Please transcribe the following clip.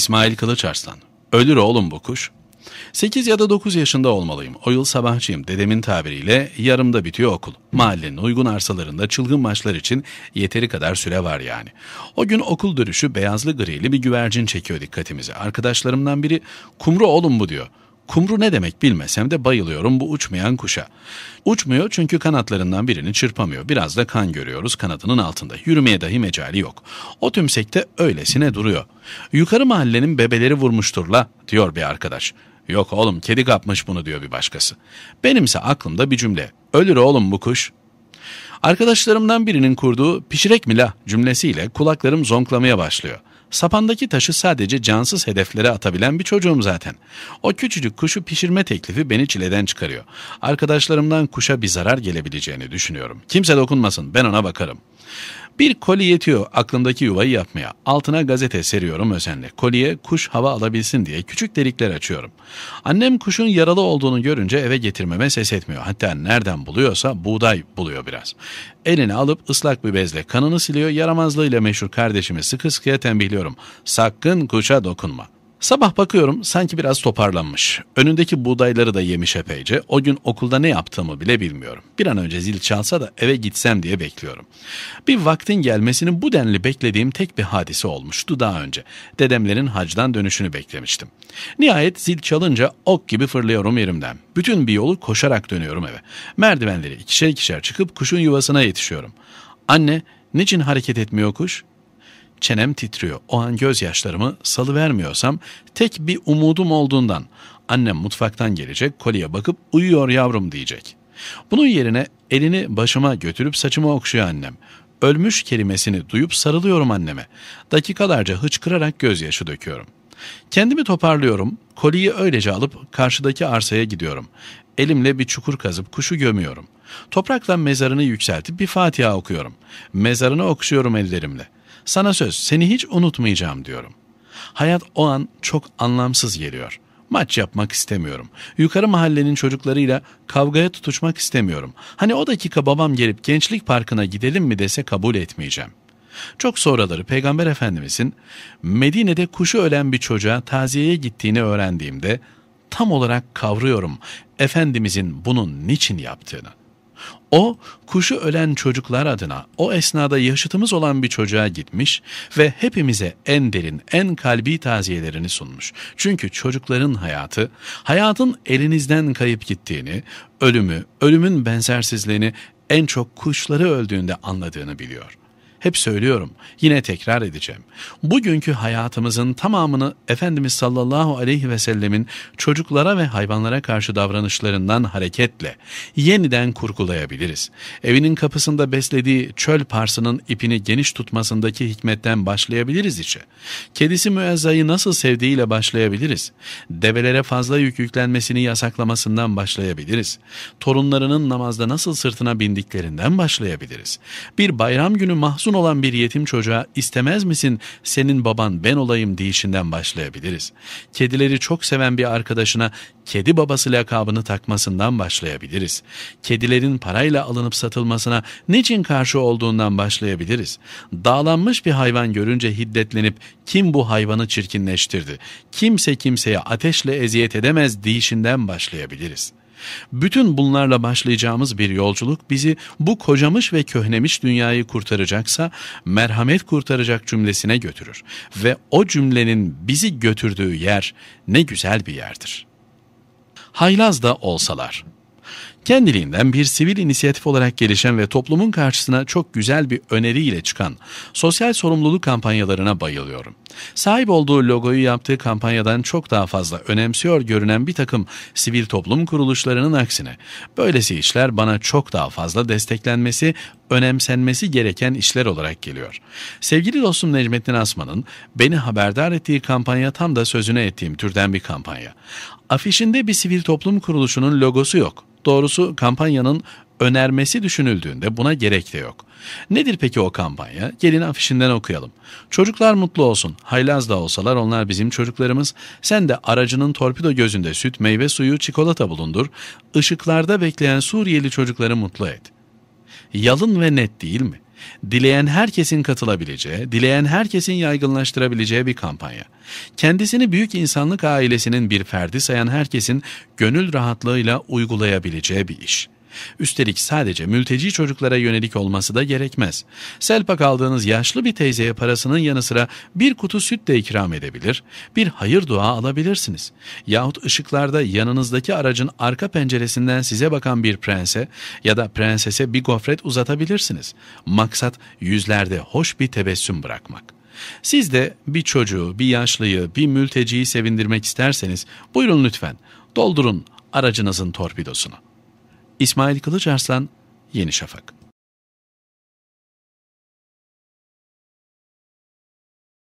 İsmail Kılıçarslan. Ölür oğlum bu kuş. 8 ya da 9 yaşında olmalıyım. O yıl sabahçıyım. Dedemin tabiriyle yarımda bitiyor okul. Mahallenin uygun arsalarında çılgın maçlar için yeteri kadar süre var yani. O gün okul dönüşü beyazlı grili bir güvercin çekiyor dikkatimizi. Arkadaşlarımdan biri kumru oğlum bu diyor. Kumru ne demek bilmesem de bayılıyorum bu uçmayan kuşa. Uçmuyor çünkü kanatlarından birini çırpamıyor. Biraz da kan görüyoruz kanadının altında. Yürümeye dahi mecali yok. O tümsekte öylesine duruyor. Yukarı mahallenin bebeleri vurmuştur la diyor bir arkadaş. Yok oğlum kedi kapmış bunu diyor bir başkası. Benimse aklımda bir cümle. Ölür oğlum bu kuş. Arkadaşlarımdan birinin kurduğu pişirek mi la cümlesiyle kulaklarım zonklamaya başlıyor. Sapandaki taşı sadece cansız hedeflere atabilen bir çocuğum zaten. O küçücük kuşu pişirme teklifi beni çileden çıkarıyor. Arkadaşlarımdan kuşa bir zarar gelebileceğini düşünüyorum. Kimse dokunmasın ben ona bakarım. Bir koli yetiyor aklımdaki yuvayı yapmaya. Altına gazete seriyorum özenle. Koliye kuş hava alabilsin diye küçük delikler açıyorum. Annem kuşun yaralı olduğunu görünce eve getirmeme ses etmiyor. Hatta nereden buluyorsa buğday buluyor biraz. Elini alıp ıslak bir bezle kanını siliyor. Yaramazlığıyla meşhur kardeşimi sıkı sıkıya tembihliyorum. Sakın kuşa dokunma.'' Sabah bakıyorum sanki biraz toparlanmış. Önündeki buğdayları da yemiş epeyce. O gün okulda ne yaptığımı bile bilmiyorum. Bir an önce zil çalsa da eve gitsem diye bekliyorum. Bir vaktin gelmesinin bu denli beklediğim tek bir hadise olmuştu daha önce. Dedemlerin hacdan dönüşünü beklemiştim. Nihayet zil çalınca ok gibi fırlıyorum yerimden. Bütün bir yolu koşarak dönüyorum eve. Merdivenleri ikişer ikişer çıkıp kuşun yuvasına yetişiyorum. Anne, niçin hareket etmiyor kuş? çenem titriyor. O an gözyaşlarımı salıvermiyorsam tek bir umudum olduğundan annem mutfaktan gelecek kolye bakıp uyuyor yavrum diyecek. Bunun yerine elini başıma götürüp saçımı okşuyor annem. Ölmüş kelimesini duyup sarılıyorum anneme. Dakikalarca hıçkırarak gözyaşı döküyorum. Kendimi toparlıyorum. Koliyi öylece alıp karşıdaki arsaya gidiyorum. Elimle bir çukur kazıp kuşu gömüyorum. Toprakla mezarını yükseltip bir Fatiha okuyorum. Mezarını okşuyorum ellerimle. Sana söz, seni hiç unutmayacağım diyorum. Hayat o an çok anlamsız geliyor. Maç yapmak istemiyorum. Yukarı mahallenin çocuklarıyla kavgaya tutuşmak istemiyorum. Hani o dakika babam gelip gençlik parkına gidelim mi dese kabul etmeyeceğim. Çok sonraları Peygamber Efendimizin Medine'de kuşu ölen bir çocuğa taziyeye gittiğini öğrendiğimde tam olarak kavruyorum Efendimizin bunun niçin yaptığını. O kuşu ölen çocuklar adına o esnada yaşıtımız olan bir çocuğa gitmiş ve hepimize en derin, en kalbi taziyelerini sunmuş. Çünkü çocukların hayatı, hayatın elinizden kayıp gittiğini, ölümü, ölümün benzersizliğini en çok kuşları öldüğünde anladığını biliyor. Hep söylüyorum, yine tekrar edeceğim. Bugünkü hayatımızın tamamını Efendimiz sallallahu aleyhi ve sellemin çocuklara ve hayvanlara karşı davranışlarından hareketle yeniden kurgulayabiliriz. Evinin kapısında beslediği çöl parsının ipini geniş tutmasındaki hikmetten başlayabiliriz içe. Kedisi müezzayı nasıl sevdiğiyle başlayabiliriz. Develere fazla yük yüklenmesini yasaklamasından başlayabiliriz. Torunlarının namazda nasıl sırtına bindiklerinden başlayabiliriz. Bir bayram günü mahzun Mahzun olan bir yetim çocuğa istemez misin senin baban ben olayım deyişinden başlayabiliriz. Kedileri çok seven bir arkadaşına kedi babası lakabını takmasından başlayabiliriz. Kedilerin parayla alınıp satılmasına niçin karşı olduğundan başlayabiliriz. Dağlanmış bir hayvan görünce hiddetlenip kim bu hayvanı çirkinleştirdi, kimse kimseye ateşle eziyet edemez deyişinden başlayabiliriz. Bütün bunlarla başlayacağımız bir yolculuk bizi bu kocamış ve köhnemiş dünyayı kurtaracaksa merhamet kurtaracak cümlesine götürür ve o cümlenin bizi götürdüğü yer ne güzel bir yerdir. Haylaz da olsalar Kendiliğinden bir sivil inisiyatif olarak gelişen ve toplumun karşısına çok güzel bir öneriyle çıkan sosyal sorumluluk kampanyalarına bayılıyorum. Sahip olduğu logoyu yaptığı kampanyadan çok daha fazla önemsiyor görünen bir takım sivil toplum kuruluşlarının aksine. Böylesi işler bana çok daha fazla desteklenmesi, önemsenmesi gereken işler olarak geliyor. Sevgili dostum Necmettin Asman'ın beni haberdar ettiği kampanya tam da sözüne ettiğim türden bir kampanya. Afişinde bir sivil toplum kuruluşunun logosu yok. Doğrusu kampanyanın önermesi düşünüldüğünde buna gerek de yok. Nedir peki o kampanya? Gelin afişinden okuyalım. Çocuklar mutlu olsun. Haylaz da olsalar onlar bizim çocuklarımız. Sen de aracının torpido gözünde süt, meyve suyu, çikolata bulundur. Işıklarda bekleyen Suriyeli çocukları mutlu et. Yalın ve net değil mi? Dileyen herkesin katılabileceği, dileyen herkesin yaygınlaştırabileceği bir kampanya. Kendisini büyük insanlık ailesinin bir ferdi sayan herkesin gönül rahatlığıyla uygulayabileceği bir iş.'' Üstelik sadece mülteci çocuklara yönelik olması da gerekmez. Selpak aldığınız yaşlı bir teyzeye parasının yanı sıra bir kutu süt de ikram edebilir, bir hayır dua alabilirsiniz. Yahut ışıklarda yanınızdaki aracın arka penceresinden size bakan bir prense ya da prensese bir gofret uzatabilirsiniz. Maksat yüzlerde hoş bir tebessüm bırakmak. Siz de bir çocuğu, bir yaşlıyı, bir mülteciyi sevindirmek isterseniz buyurun lütfen doldurun aracınızın torpidosunu. İsmail Kılıçarslan, Yeni Şafak.